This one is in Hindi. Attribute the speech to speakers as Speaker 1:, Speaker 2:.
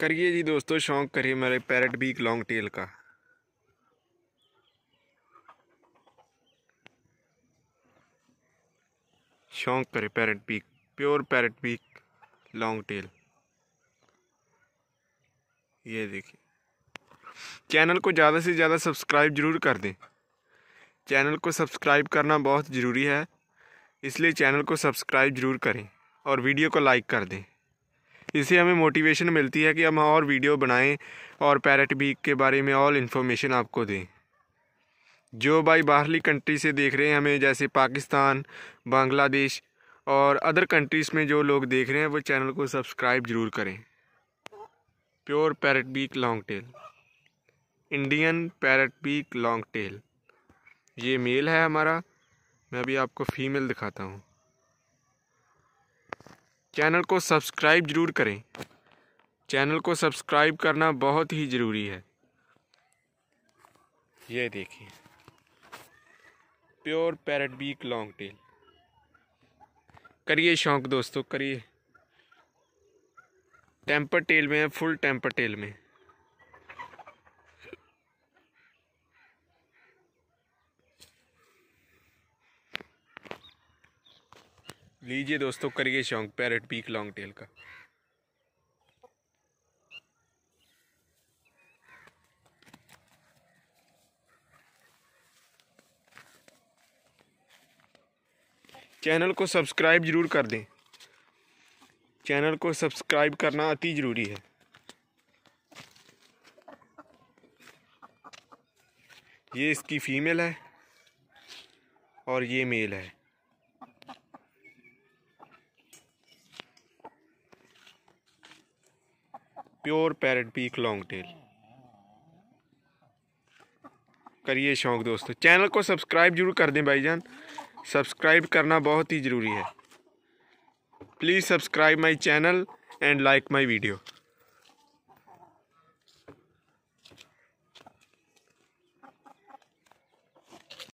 Speaker 1: करिए जी दोस्तों शौक करिए मेरे पैरेट बीक लॉन्ग टेल का शौक करे parrot beak pure parrot beak long tail ये देखिए चैनल को ज़्यादा से ज़्यादा सब्सक्राइब ज़रूर कर दें चैनल को सब्सक्राइब करना बहुत ज़रूरी है इसलिए चैनल को सब्सक्राइब ज़रूर करें और वीडियो को लाइक कर दें इससे हमें मोटिवेशन मिलती है कि हम और वीडियो बनाएं और पैरट बीक के बारे में और इन्फॉर्मेशन आपको दें जो भाई बाहरली कंट्री से देख रहे हैं हमें जैसे पाकिस्तान बांग्लादेश और अदर कंट्रीज़ में जो लोग देख रहे हैं वो चैनल को सब्सक्राइब ज़रूर करें pure parrot beak long tail Indian parrot beak long tail ये मेल है हमारा मैं अभी आपको फीमेल दिखाता हूँ चैनल को सब्सक्राइब ज़रूर करें चैनल को सब्सक्राइब करना बहुत ही ज़रूरी है ये देखिए pure parrot beak long tail करिए शौक दोस्तों करिए टेम्पर टेल में है फुल टेम्पर टेल में लीजिए दोस्तों करिए शौक पैरट पीक लॉन्ग टेल का चैनल को सब्सक्राइब ज़रूर कर दें चैनल को सब्सक्राइब करना अति ज़रूरी है ये इसकी फीमेल है और ये मेल है pure parrot beak long tail करिए शौक दोस्तों चैनल को सब्सक्राइब जरूर कर दें भाईजान सब्सक्राइब करना बहुत ही ज़रूरी है please subscribe my channel and like my video